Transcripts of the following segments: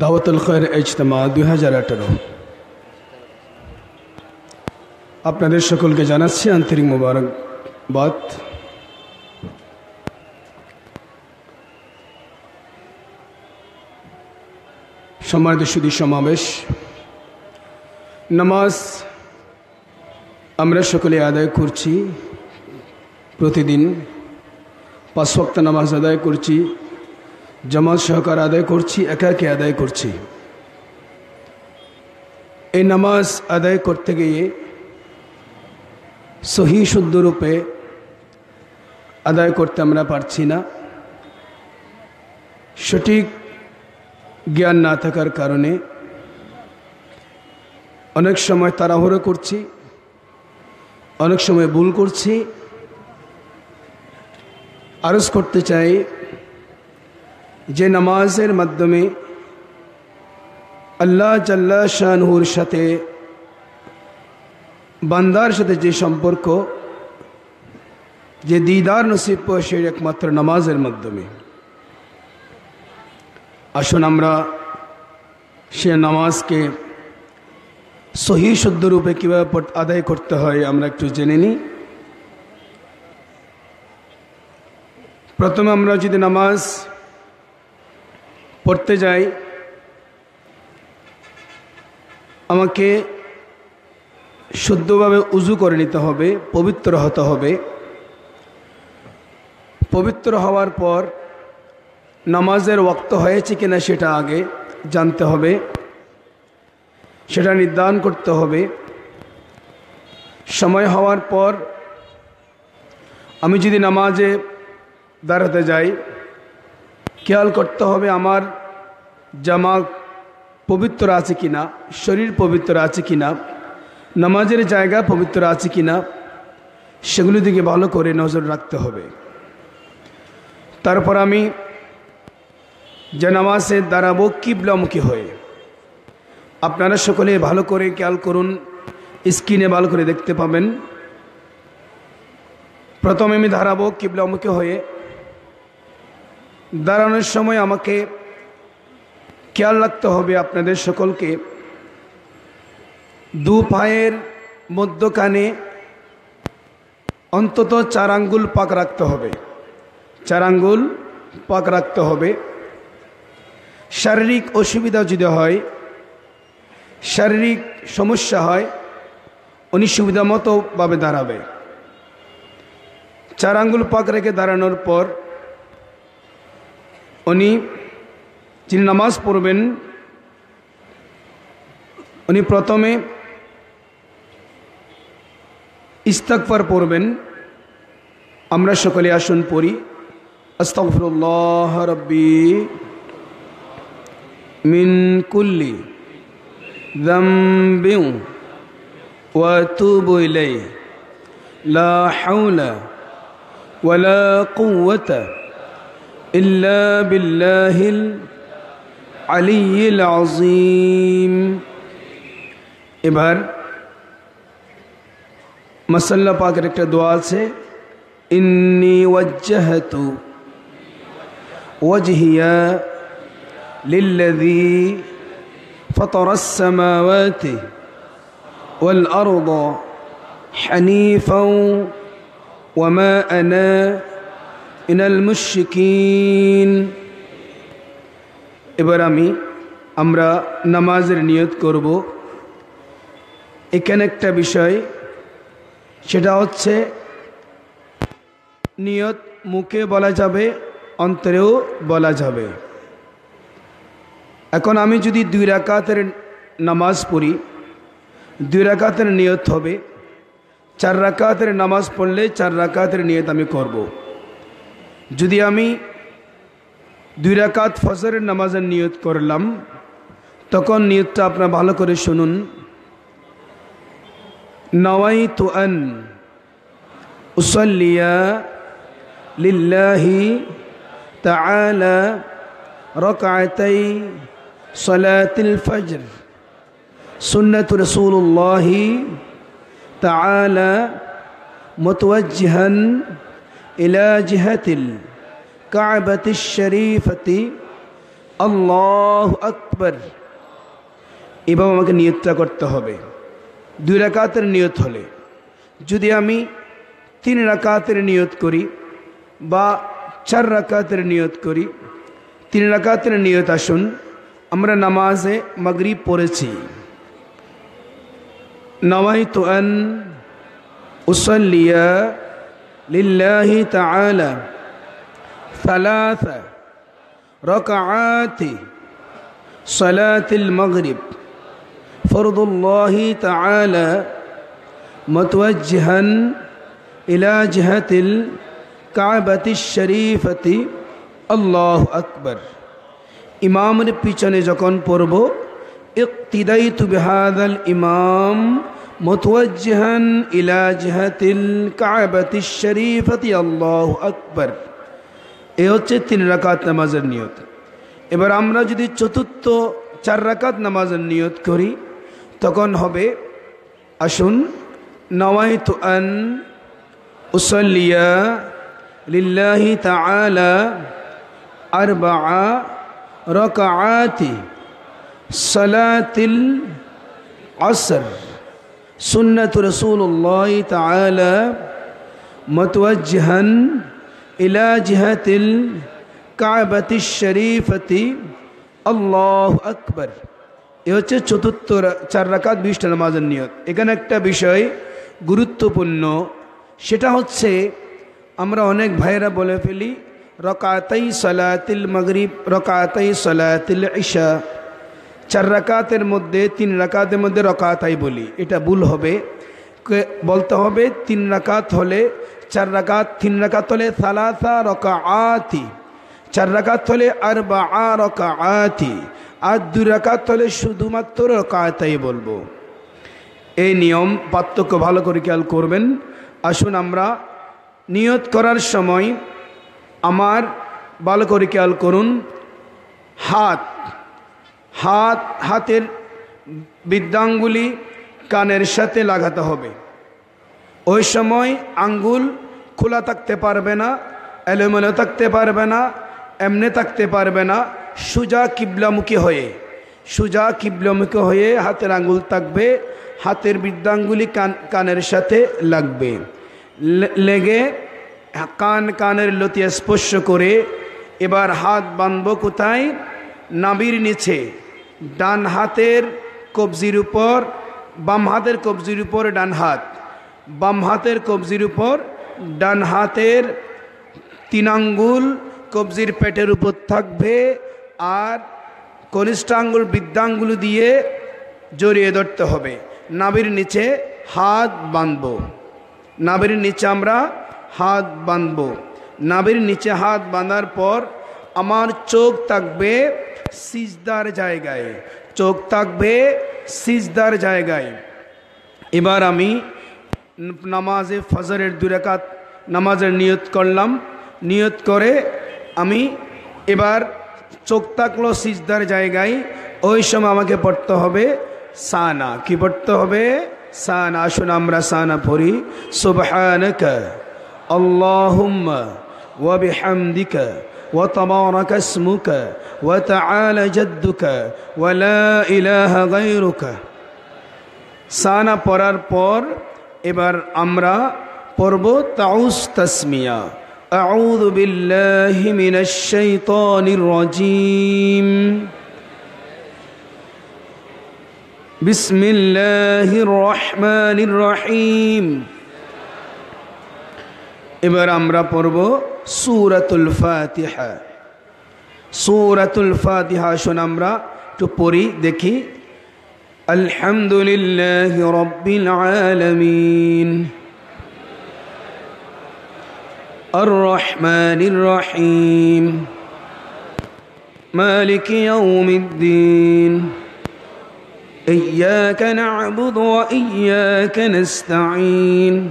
দাওয়াতুল খয়ের ইজতেমা দুই হাজার আঠারো আপনাদের সকলকে জানাচ্ছি আন্তরিক মুবারকবাদ সম্মানিত সুদী সমাবেশ নামাজ আমরা সকলে আদায় করছি প্রতিদিন পাঁচ সপ্তাহ নামাজ আদায় করছি জামাত সহকার আদায় করছি একা একে আদায় করছি এই নামাজ আদায় করতে গিয়ে সহি শুদ্ধরূপে আদায় করতে আমরা পারছি না সঠিক জ্ঞান না থাকার কারণে অনেক সময় তাড়াহুড়ো করছি অনেক সময় ভুল করছি আরজ করতে চাই যে নামাজের মাধ্যমে আল্লাহ জাল্লা শাহনুর সাথে বান্দার সাথে যে সম্পর্ক যে দিদার নসিব সে সেই একমাত্র নামাজের মাধ্যমে আসুন আমরা সে নামাজকে সহি শুদ্ধরূপে কীভাবে আদায় করতে হয় আমরা একটু জেনে নিই প্রথমে আমরা যদি নামাজ পড়তে যাই আমাকে শুদ্ধভাবে উজু করে নিতে হবে পবিত্র হতে হবে পবিত্র হওয়ার পর নামাজের ওক্ত হয়েছে কিনা সেটা আগে জানতে হবে সেটা নির্ধারণ করতে হবে সময় হওয়ার পর আমি যদি নামাজে দাঁড়াতে যাই খেয়াল করতে হবে আমার জামা পবিত্র আছে কি না শরীর পবিত্র আছে কি না নামাজের জায়গা পবিত্র আছে কি না সেগুলি দিকে ভালো করে নজর রাখতে হবে তারপর আমি যে নামাজে দাঁড়াবো কিবলামুখী হয়ে আপনারা সকলে ভালো করে খেয়াল করুন স্ক্রিনে ভালো করে দেখতে পাবেন প্রথমে আমি দাঁড়াবো কিবলামুখী হয়ে দাঁড়ানোর সময় আমাকে খেয়াল রাখতে হবে আপনাদের সকলকে দু পায়ের মধ্যকানে অন্তত চার আঙ্গুল পাক রাখতে হবে চার আঙ্গুল পাক রাখতে হবে শারীরিক অসুবিধা যদি হয় শারীরিক সমস্যা হয় উনি সুবিধা মতোভাবে দাঁড়াবে চার আঙ্গুল পাক রেখে দাঁড়ানোর পর উনি যিনি নামাজ পড়বেন উনি প্রথমে ইস্তাকফার পড়বেন আমরা সকলে আসুন পড়ি আস্তফরুল্লাহ রব্বি মিন কুল্লি ذنب واتوب اليه لا حول ولا إلا بالله العلي العظيم এবার মাসাল্লা পাকের একটা দোয়া আছে ইন্নি ওয়াজ্জাহাতু ওয়াজহিয়া فطر السماوات والأرض حنيفا وما أنا মিনাল মুশিকিন এবার আমি আমরা নামাজের নিয়ত করব এখানে একটা বিষয় সেটা হচ্ছে নিয়ত মুখে বলা যাবে অন্তরেও বলা যাবে এখন আমি যদি দুই রাকাতের নামাজ পড়ি দুই রাকাতের নিয়ত হবে চার রাকাতের নামাজ পড়লে চার রাকাতের নিয়ত আমি করবো যদি আমি দুই রাকাত ফজরের নামাজের নিয়ত করলাম তখন নিয়তটা আপনার ভালো করে শুনুন নওয়াই তু আন উসলিয়া লিল্লাহি তাআলা রকাতাই সলাতিল ফজর সুন্নত রসুল্লাহি তাআলা متوجها إلى جهة الكعبة الشريفة الله أكبر এবং আমাকে নিয়তটা করতে হবে দুই রাকাতের নিয়ত হলে যদি আমি তিন রাকাতের নিয়ত করি বা চার রাকাতের নিয়ত করি তিন রাকাতের নিয়ত আসুন আমরা নামাজে মাগরিব পড়েছি নওয়াইতু আন উসাল্লিয়া لله تعالى ثلاث ركعات صلاة المغرب فرض الله تعالى متوجها إلى جهة الكعبة الشريفة الله أكبر إمام পিছনে যখন পড়ব ইকতিদাই اقتديت بهذا الإمام متوجها إلى جهة الكعبة الشريفة الله أكبر এ হচ্ছে তিন রাকাত নামাজের নিয়ত এবার আমরা যদি চতুর্থ চার রাকাত নামাজের নিয়ত করি তখন হবে আসুন নওয়াইত আন উসল্লিয়া লিল্লাহি তাআলা আরবা রকাআতি সালাতিল আসর সুন্নত রসুল্লাহ তালা মতওয়াজহন ইলা জিহাতিল কাবাতি শরীফতি আল্লাহ আকবর এ হচ্ছে চতুর্থ চার রাকাত বিশটা নামাজের নিয়ত এখানে একটা বিষয় গুরুত্বপূর্ণ সেটা হচ্ছে আমরা অনেক ভাইয়েরা বলে ফেলি রকাতাই সলাতিল মগরিব রকাতাই সলাতিল ঈশা চার রাকাতের মধ্যে তিন রাকাতের মধ্যে রকাতাই বলি এটা ভুল হবে বলতে হবে তিন রাকাত হলে চার রাকাত তিন রাকাত হলে সালাসা রকা আতি চার রাকাত হলে আর বা আ রকা আতি আর দু রাকাত হলে শুধুমাত্র রকাতাই বলবো এই নিয়ম পার্থক্য ভালো করে খেয়াল করবেন আসুন আমরা নিয়ত করার সময় আমার ভালো করে খেয়াল করুন হাত হাত হাতের বিদ্যাঙ্গুলি কানের সাথে লাগাতে হবে ওই সময় আঙ্গুল খোলা থাকতে পারবে না এলোমেলো থাকতে পারবে না এমনি থাকতে পারবে না সুজা কিবলামুখী হয়ে সুজা কিবলামুখী হয়ে হাতের আঙ্গুল থাকবে হাতের বৃদ্ধাঙ্গুলি কান কানের সাথে লাগবে লেগে কান কানের লতি স্পর্শ করে এবার হাত বাঁধব কোথায় নাবির নিচে ডান হাতের কবজির উপর বাম হাতের কবজির উপর ডান হাত বাম হাতের কবজির উপর ডান হাতের তিন আঙ্গুল কবজির পেটের উপর থাকবে আর কনিষ্ঠাঙ্গুল বৃদ্ধাঙ্গুল দিয়ে জড়িয়ে ধরতে হবে নাবির নিচে হাত বাঁধব নাবির নিচে আমরা হাত বাঁধব নাবির নিচে হাত বাঁধার পর আমার চোখ থাকবে সিজদার জায়গায় চোখ থাকবে সিজদার জায়গায় এবার আমি নামাজে ফজরের দুরাকাত নামাজের নিয়ত করলাম নিয়ত করে আমি এবার চোখ থাকলো সিজদার জায়গায় ওই সময় আমাকে পড়তে হবে সানা কি পড়তে হবে সানা আসুন আমরা সানা পড়ি সুবহানক আল্লাহুম্মা ওয়া বিহামদিকা وتبارك اسمك وتعالى جدك ولا إله غيرك সানা পড়ার পর এবার আমরা পড়ব তাউস তাসমিয়া أعوذ بالله من الشيطان الرجيم بسم الله الرحمن الرحيم এবার আমরা পড়ব سورة الفاتحة سورة الفاتحة شنمرا تبوري دكي الحمد لله رب العالمين الرحمن الرحيم مالك يوم الدين إياك نعبد وإياك نستعين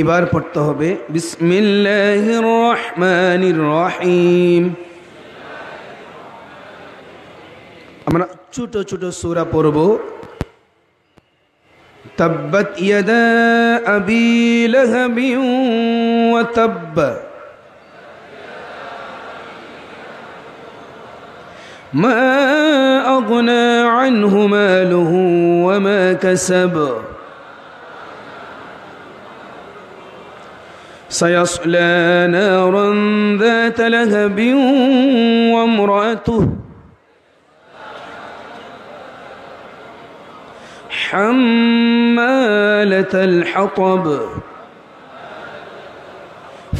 এবার পড়তে হবে বিসমিল্লাহির রহমানির রহিম আমরা ছোট ছোট সূরা পড়ব تبت يدا أبي لهب وتب ما أغنى عنه ماله وما كسب سيصلى نارا ذات لهب وامرأته حمالة الحطب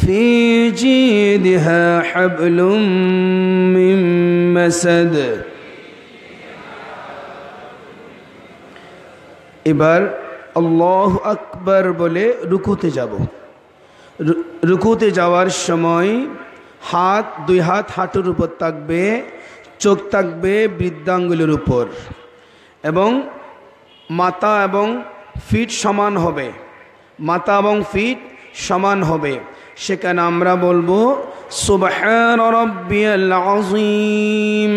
في جيدها حبل من مسد ابار الله اكبر بلي ركوت جابوه রুকুতে যাওয়ার সময় হাত দুই হাত হাঁটুর উপর থাকবে চোখ থাকবে বৃদ্ধাঙ্গুলির উপর এবং মাথা এবং ফিট সমান হবে মাথা এবং ফিট সমান হবে সেখানে আমরা বলবো সুবাহিম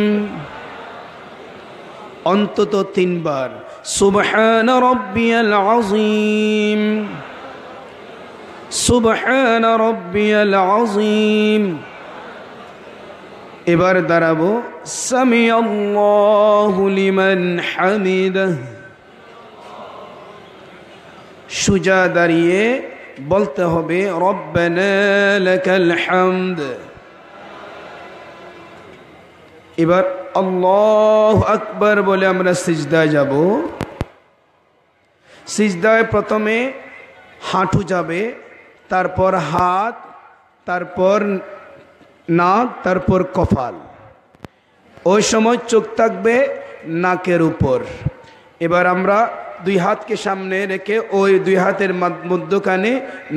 অন্তত তিনবার সুবাহ রব্বিয়াল আজিম সুবহান রব্বিয়াল আজিম এবার দাঁড়াবো সামি আল্লাহু লিমান হামিদাহ সুজা দাঁড়িয়ে বলতে হবে রব্বানা লাকাল হামদ এবার আল্লাহ আকবার বলে আমরা সিজদায় যাব সিজদায় প্রথমে হাঁটু যাবে তারপর হাত তারপর নাক তারপর কপাল ওই সময় চোখ থাকবে নাকের উপর এবার আমরা দুই হাতকে সামনে রেখে ওই দুই হাতের মধ্যখানে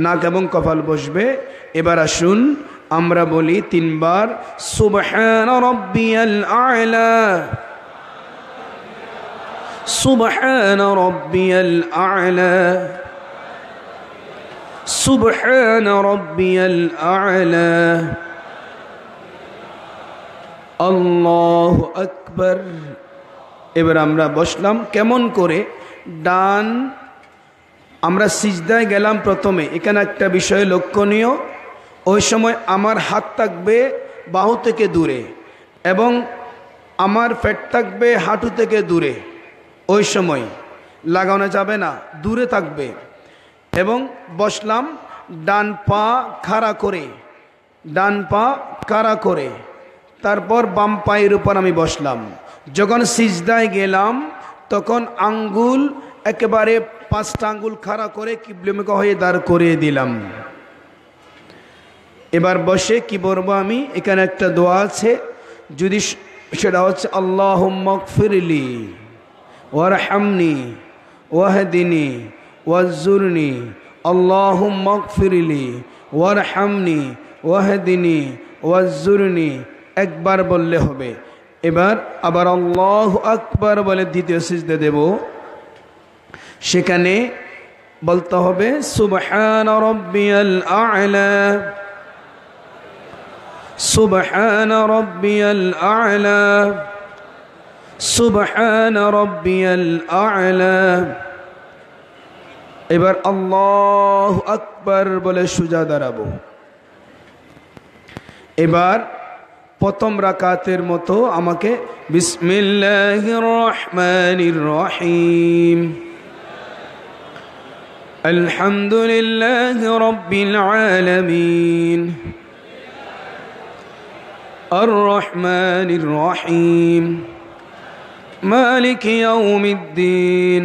নাক এবং কপাল বসবে এবার আসুন আমরা বলি তিনবার সুবহান রব্বিয়াল سبحان ربي الأعلى الله أكبر এবার আমরা বসলাম কেমন করে ডান আমরা সিজদায় গেলাম প্রথমে এখানে একটা বিষয় লক্ষণীয় ওই সময় আমার হাত থাকবে বাহু থেকে দূরে এবং আমার ফ্যাট থাকবে হাঁটু থেকে দূরে ওই সময় লাগানো যাবে না দূরে থাকবে এবং বসলাম ডান পা খাড়া করে ডান পা খাড়া করে তারপর বাম পায়ের উপর আমি বসলাম যখন সিজদায় গেলাম তখন আঙ্গুল একেবারে পাঁচটা আঙ্গুল খাড়া করে কিবলমেকা হয়ে দাঁড় করিয়ে দিলাম এবার বসে কি বলবো আমি এখানে একটা দোয়া আছে যদি সেটা হচ্ছে আল্লাহ মকফিরলি ওয়ারহামনি ওয়াহদিনী وازرني اللهم اغفر لي ওয়ারহামনি ওয়াহদিনী ওয়াজুরনি একবার বললে হবে এবার আবার আল্লাহ আকবার বলে দ্বিতীয় সিজদে দেব সেখানে বলতে হবে সুবহান রব্বিয়াল আ'লা সুবহান রব্বিয়াল আ'লা সুবহান রব্বিয়াল আ'লা এবার আল্লাহ আকবার বলে সোজা দাঁড়াবো এবার প্রথম রাকাতের মতো আমাকে বিসমিল্লাহ রহমানির রহিম আলহামদুলিল্লাহ রব্বিল আলামিন আর রহমানির রহিম মালিক ইয়াউমিদ্দিন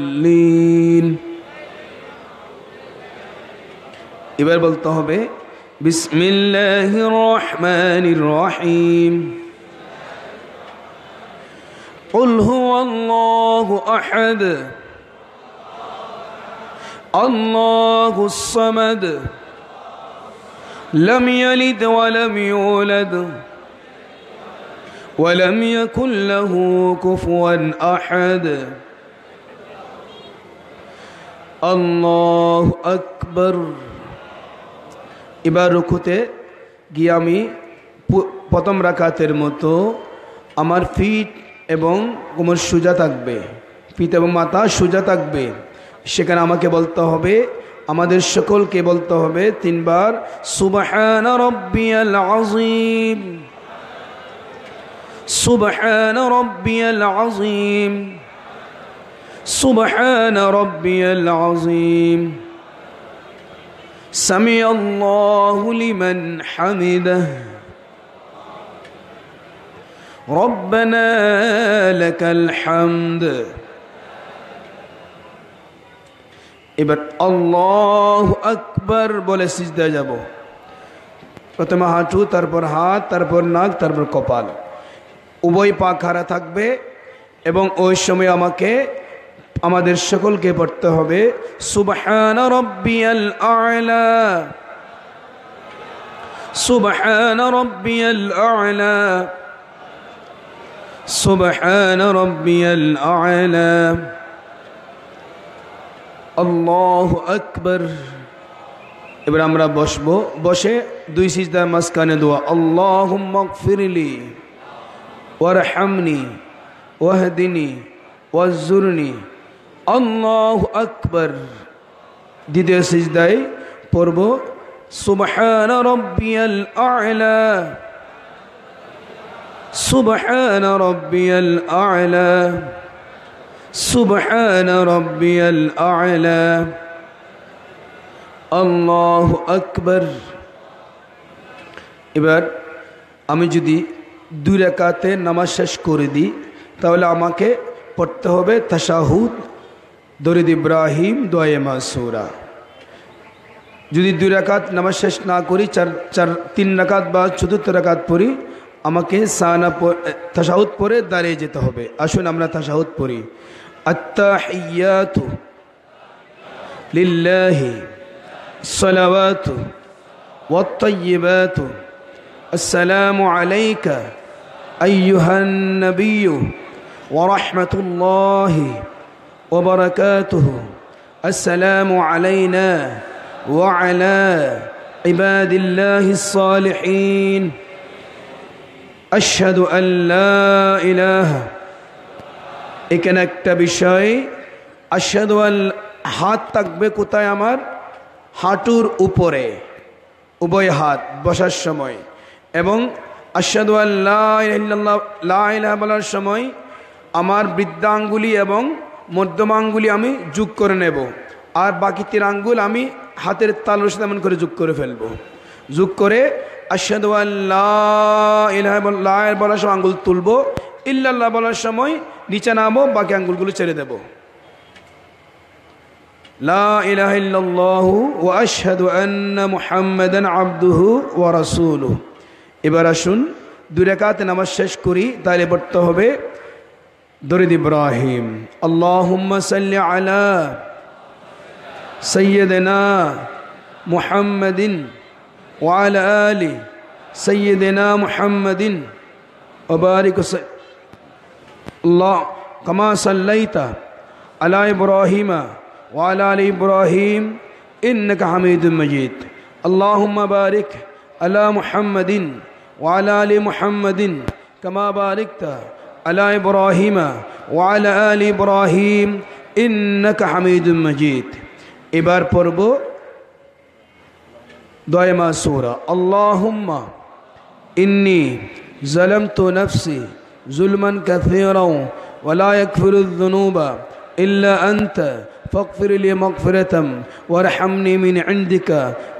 এবার বলতে হবে বিসমিল্লাহির রহমানির রহিম قل هو الله أحد الله الصمد لم يلد ولم يولد ولم يكن له كفوا أحد الله أكبر এবার রুকুতে গিয়ে আমি প্রথম রাকাতের মতো আমার ফিট এবং কোমর সোজা থাকবে ফিট এবং মাথা সোজা থাকবে সেখানে আমাকে বলতে হবে আমাদের সকলকে বলতে হবে তিনবার সুবাহান রব্বিয়াল আজিম সুবাহান রব্বিয়াল আজিম সুবাহান রব্বিয়াল আজিম سمع الله لمن حمده ربنا لك الحمد এবার আল্লাহ আকবার বলে সিজদা যাব প্রথমে হাঁটু তারপর হাত তারপর নাক তারপর কপাল উভয় পা খাড়া থাকবে এবং ওই সময় আমাকে আমাদের সকলকে পড়তে হবে সুবহান রব্বিয়াল আলা সুবহান রব্বিয়াল আয়লা সুবাহান রব্বিয়াল আলা আল্লাহ আকবর এবার আমরা বসব বসে দুই সিজদার মাঝখানে দোয়া আল্লাহ মকফিরলি হামনি ওয়াহদিনী ওয়াজুরনি আল্লাহ আকবর দ্বিতীয় সিজদায় পড়ব সুবহান রব্বিয়াল আলা সুবহান রব্বিয়াল আলা সুবহান রব্বিয়াল আলা আল্লাহ আকবর এবার আমি যদি দুই রেখাতে নামাজ শেষ করে দিই তাহলে আমাকে পড়তে হবে তাশাহুদ দরিদ ইব্রাহিম দোয়ে মাসুরা যদি দুই রাকাত নামাজ শেষ না করি চার চার তিন রাকাত বা চতুর্থ রাকাত পড়ি আমাকে সানা তাসাউদ পরে দাঁড়িয়ে যেতে হবে আসুন আমরা তাসাউদ পড়ি আত্মাহিয়াতু লিল্লাহি সালাওয়াতু ওয়াত্তাইয়িবাতু আসসালামু আলাইকা আইয়ুহান নবিয়্যু ওয়া রাহমাতুল্লাহি وبركاته السلام علينا وعلى عباد الله الصالحين أشهد أن لا إله এখানে একটা বিষয় আশাদ হাত থাকবে কোথায় আমার হাঁটুর উপরে উভয় হাত বসার সময় এবং আশাদ আল্লাহ বলার সময় আমার বৃদ্ধাঙ্গুলি এবং মধ্যম আঙ্গুলি আমি যোগ করে নেব আর বাকি তিন আঙ্গুল আমি হাতের তালুর সাথে এমন করে যোগ করে ফেলবো যোগ করে আশাদ আল্লাহ বলার সময় আঙ্গুল তুলবো ইল্লাহ বলার সময় নিচে নামো বাকি আঙ্গুলগুলো ছেড়ে দেবো এবার আসুন দুই রেখাতে নামাজ শেষ করি তাহলে পড়তে হবে درد إبراهيم اللهم صل على سيدنا محمد وعلى آل سيدنا محمد وبارك الله كما صليت على إبراهيم وعلى آل إبراهيم إنك حميد مجيد اللهم بارك على محمد وعلى آل محمد كما باركت على إبراهيم وعلى آل إبراهيم إنك حميد مجيد إبار بربو دائما سورة اللهم إني ظلمت نفسي ظلما كثيرا ولا يكفر الذنوب إلا أنت فاغفر لي مغفرة وارحمني من عندك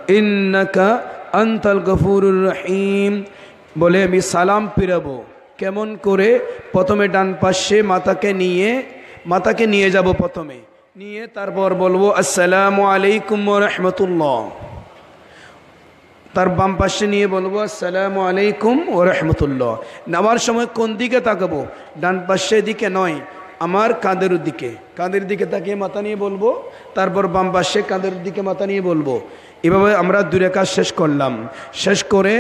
إنك أنت الغفور الرحيم بولي بسلام بربو কেমন করে প্রথমে ডান পাশে মাতাকে নিয়ে মাতাকে নিয়ে যাব প্রথমে নিয়ে তারপর বলবো আসসালাম আলাইকুম রহমতুল্লাহ তার বাম পাশে নিয়ে বলবো আসসালাম আলাইকুম ও রহমতুল্লাহ নামার সময় কোন দিকে তাকাবো ডান পাশের দিকে নয় আমার কাঁদের দিকে কাঁধের দিকে তাকিয়ে মাথা নিয়ে বলবো তারপর বাম পাশে কাঁদের দিকে মাথা নিয়ে বলবো এভাবে আমরা দূরে কাজ শেষ করলাম শেষ করে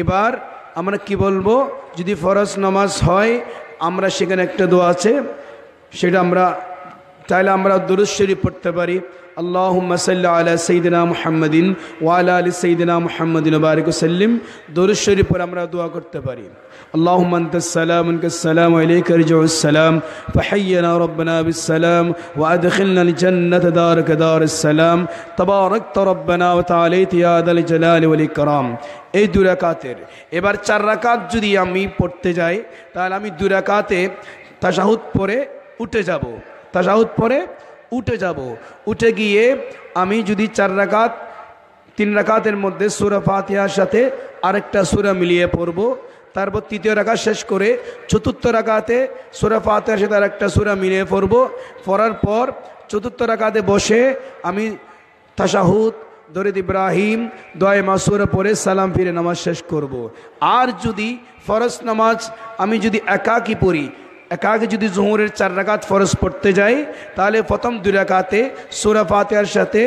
এবার আমরা কি বলবো যদি ফরজ নামাজ হয় আমরা সেখানে একটা দোয়া আছে সেটা আমরা তাহলে আমরা দুরুশ্বরী পড়তে পারি আল্লাহ সাল্লা আলা সঈদিনা মুহাম্মদিন ওয়ালা আলী সঈদিনা মুহাম্মদিন বারিকুসাল্লিম দুরুশ্বরী পর আমরা দোয়া করতে পারি আল্লাহ সালাম সালাম আলাইকালাম ফাহাইয়ানা রব্বানা বিসালাম وادخلنا الجنة دارك دار السلام تباركت ربنا وتعاليت يا ذا الجلال এই দুরাকাতের এবার চার রাকাত যদি আমি পড়তে যাই তাহলে আমি দুরাকাতে তাসাহুদ পরে উঠে যাবো তাজাহুদ পরে উঠে যাব উঠে গিয়ে আমি যদি চার রাকাত তিন রাকাতের মধ্যে সুরা ফাতিহার সাথে আরেকটা সুরা মিলিয়ে পড়ব তারপর তৃতীয় রাখা শেষ করে চতুর্থ রাখাতে সুরা ফাতেহার সাথে আরেকটা সুরা মিলিয়ে পড়ব পড়ার পর চতুর্থ রাখাতে বসে আমি তাসাহুদ দরিদ ইব্রাহিম দয় মাসুর পরে সালাম ফিরে নামাজ শেষ করব। আর যদি ফরজ নামাজ আমি যদি একাকি পড়ি একা আগে যদি জোহরের চার রাকাত ফরজ পড়তে যাই তাহলে প্রথম দুই রাকাতে সুরা ফাতেহার সাথে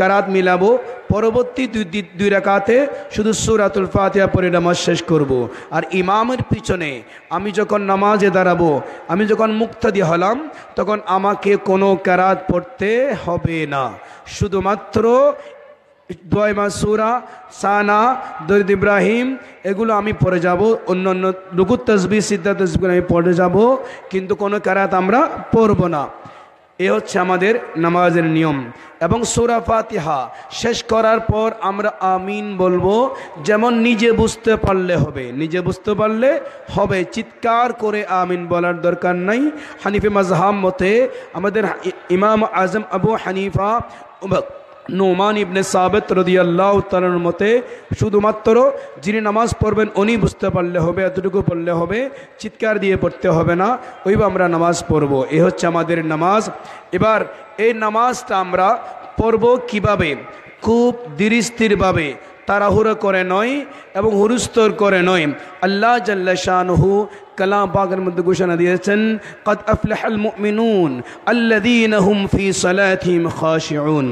কারাত মিলাবো পরবর্তী দুই দুই রাকাতে শুধু সুরাতুল ফাতেহা পরে নামাজ শেষ করব। আর ইমামের পিছনে আমি যখন নামাজে দাঁড়াবো আমি যখন মুক্তাদি হলাম তখন আমাকে কোনো কারাত পড়তে হবে না শুধুমাত্র দোয়মা সুরা সানা দরিদ ইব্রাহিম এগুলো আমি পড়ে যাব অন্য অন্য লুকু তসবি সিদ্ধা তসবি আমি পড়ে যাব কিন্তু কোনো ক্যারাত আমরা পড়ব না এ হচ্ছে আমাদের নামাজের নিয়ম এবং সোরা ফাতিহা শেষ করার পর আমরা আমিন বলবো যেমন নিজে বুঝতে পারলে হবে নিজে বুঝতে পারলে হবে চিৎকার করে আমিন বলার দরকার নাই হানিফে মাজহাম মতে আমাদের ইমাম আজম আবু হানিফা নোমান ইবনে সাবেত রদি আল্লাহ তালার মতে শুধুমাত্র যিনি নামাজ পড়বেন উনি বুঝতে পারলে হবে এতটুকু পড়লে হবে চিৎকার দিয়ে পড়তে হবে না ওইব আমরা নামাজ পড়ব এ হচ্ছে আমাদের নামাজ এবার এই নামাজটা আমরা পড়ব কিভাবে খুব ধীরস্থিরভাবে তাড়াহুড়া করে নয় এবং হুরুস্তর করে নয় আল্লাহ জাল্লা শাহু কালাম পাকের মধ্যে ঘোষণা দিয়েছেন কত আফলাহাল মুমিনুন আল্লাদিন হুম ফি সালাহিম খাশিউন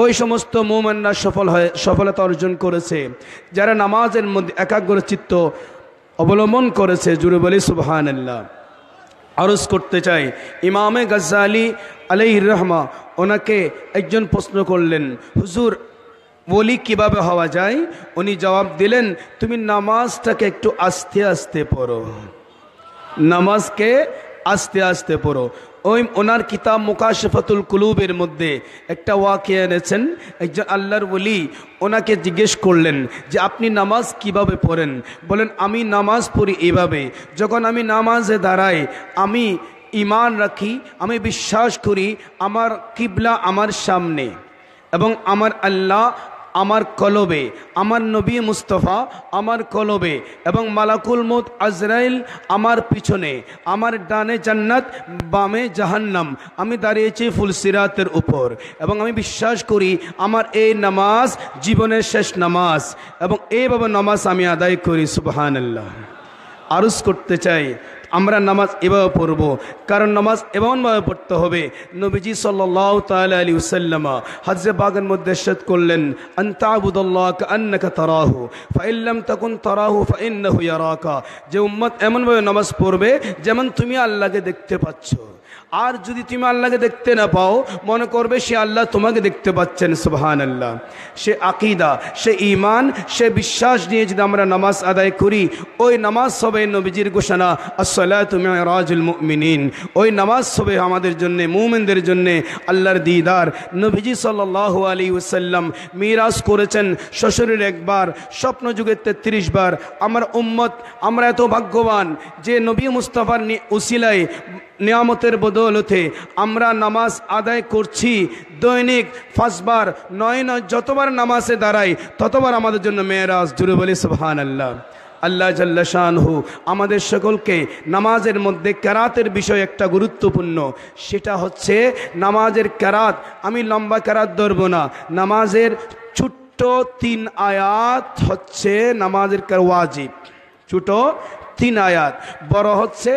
ওই সমস্ত মোমান্না সফল হয়ে সফলতা অর্জন করেছে যারা নামাজের মধ্যে একাগ্র চিত্ত অবলম্বন করেছে জুরুব আলী সুবাহান্লাহ আরজ করতে চাই ইমামে গজ্জা আলী আলাই রহমা ওনাকে একজন প্রশ্ন করলেন হুজুর ওলি কিভাবে হওয়া যায় উনি জবাব দিলেন তুমি নামাজটাকে একটু আস্তে আস্তে পড়ো নামাজকে আস্তে আস্তে পড়ো ওই ওনার কিতাব মুকাশফাতুল কুলুবের মধ্যে একটা ওয়াকে এনেছেন একজন আল্লাহর বলি ওনাকে জিজ্ঞেস করলেন যে আপনি নামাজ কিভাবে পড়েন বলেন আমি নামাজ পড়ি এভাবে যখন আমি নামাজে দাঁড়াই আমি ইমান রাখি আমি বিশ্বাস করি আমার কিবলা আমার সামনে এবং আমার আল্লাহ আমার কলবে আমার নবী মুস্তফা আমার কলবে এবং মালাকুল মত আজরাইল আমার পিছনে আমার ডানে জান্নাত বামে জাহান্নাম আমি দাঁড়িয়েছি ফুলসিরাতের উপর এবং আমি বিশ্বাস করি আমার এই নামাজ জীবনের শেষ নামাজ এবং এইভাবে নামাজ আমি আদায় করি সুবাহান আল্লাহ করতে চাই আমরা নামাজ এভাবে পড়বো কারণ নামাজ এমনভাবে পড়তে হবে নবীজি সাল্লাহ তাল আলী উসাল্লামা হাজে বাগান মধ্যে সেদ করলেন আন্তাবুদুল্লাহ আন্নাকা তারাহু ফাইল্লাম তখন তারাহু ফাইন্নাহু যে উম্মত এমনভাবে নামাজ পড়বে যেমন তুমি আল্লাহকে দেখতে পাচ্ছ আর যদি তুমি আল্লাহকে দেখতে না পাও মনে করবে সে আল্লাহ তোমাকে দেখতে পাচ্ছেন সুবহান আল্লাহ সে আকিদা সে ইমান সে বিশ্বাস নিয়ে যদি আমরা নামাজ আদায় করি ওই নামাজ সবে নবীজির ঘোষণা আসসাল্লাহ তুমি রাজুল মিনিন ওই নামাজ সবে আমাদের জন্যে মুমেনদের জন্যে আল্লাহর দিদার নবীজি সাল্লাহ আলী ওসাল্লাম মিরাজ করেছেন শ্বশুরের একবার স্বপ্নযুগে তেত্রিশ বার আমার উম্মত আমরা এত ভাগ্যবান যে নবী মুস্তফার উসিলায় নিয়ামতের বদৌলতে আমরা নামাজ আদায় করছি দৈনিক ফাঁসবার নয় নয় যতবার নামাজে দাঁড়াই ততবার আমাদের জন্য মেয়েরাজ জুড়ে বলি সুহান আল্লাহ আল্লাহ জাল্লাশানহু আমাদের সকলকে নামাজের মধ্যে ক্যারাতের বিষয় একটা গুরুত্বপূর্ণ সেটা হচ্ছে নামাজের ক্যারাত আমি লম্বা ক্যারাত ধরবো না নামাজের ছোট্ট তিন আয়াত হচ্ছে নামাজের ওয়াজিব ছোট তিন আয়াত বড় হচ্ছে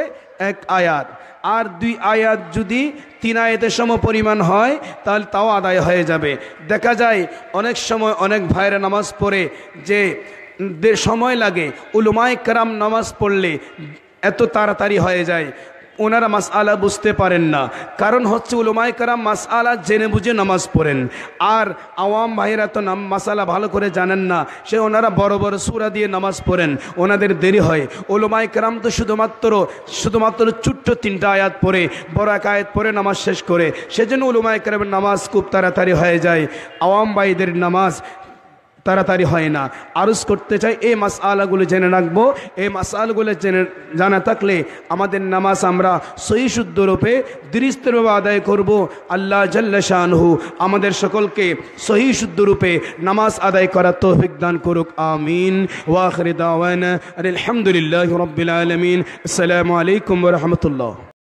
এক আয়াত আর দুই আয়াত যদি তিন আয়াতে সম পরিমাণ হয় তাহলে তাও আদায় হয়ে যাবে দেখা যায় অনেক সময় অনেক ভাইরা নামাজ পড়ে যে সময় লাগে উলুমায় কারাম নামাজ পড়লে এত তাড়াতাড়ি হয়ে যায় ওনারা মাস আলা বুঝতে পারেন না কারণ হচ্ছে উলমায় কারাম মাস আলা জেনে বুঝে নামাজ পড়েন আর আওয়াম ভাইরা তো নাম মাসালা ভালো করে জানেন না সে ওনারা বড় বড় সুরা দিয়ে নামাজ পড়েন ওনাদের দেরি হয় ওলমায় কারাম তো শুধুমাত্র শুধুমাত্র ছোট্ট তিনটা আয়াত পড়ে বড় এক আয়াত পড়ে নামাজ শেষ করে সেজন্য উলমায় কারামের নামাজ খুব তাড়াতাড়ি হয়ে যায় আওয়াম ভাইদের নামাজ তাড়াতাড়ি হয় না আরজ করতে চাই এই মাস আলাগুলো জেনে রাখবো এই মাস আলগুলো জেনে জানা থাকলে আমাদের নামাজ আমরা সহি শুদ্ধরূপে দৃঢ়ভাবে আদায় করব আল্লাহ জাল্লা শাহু আমাদের সকলকে সহি শুদ্ধরূপে নামাজ আদায় করার তৌফিক দান করুক আমিন ওয়াখরিদাওয়ান আলহামদুলিল্লাহ রবিলাম আসসালামু আলাইকুম রহমতুল্লাহ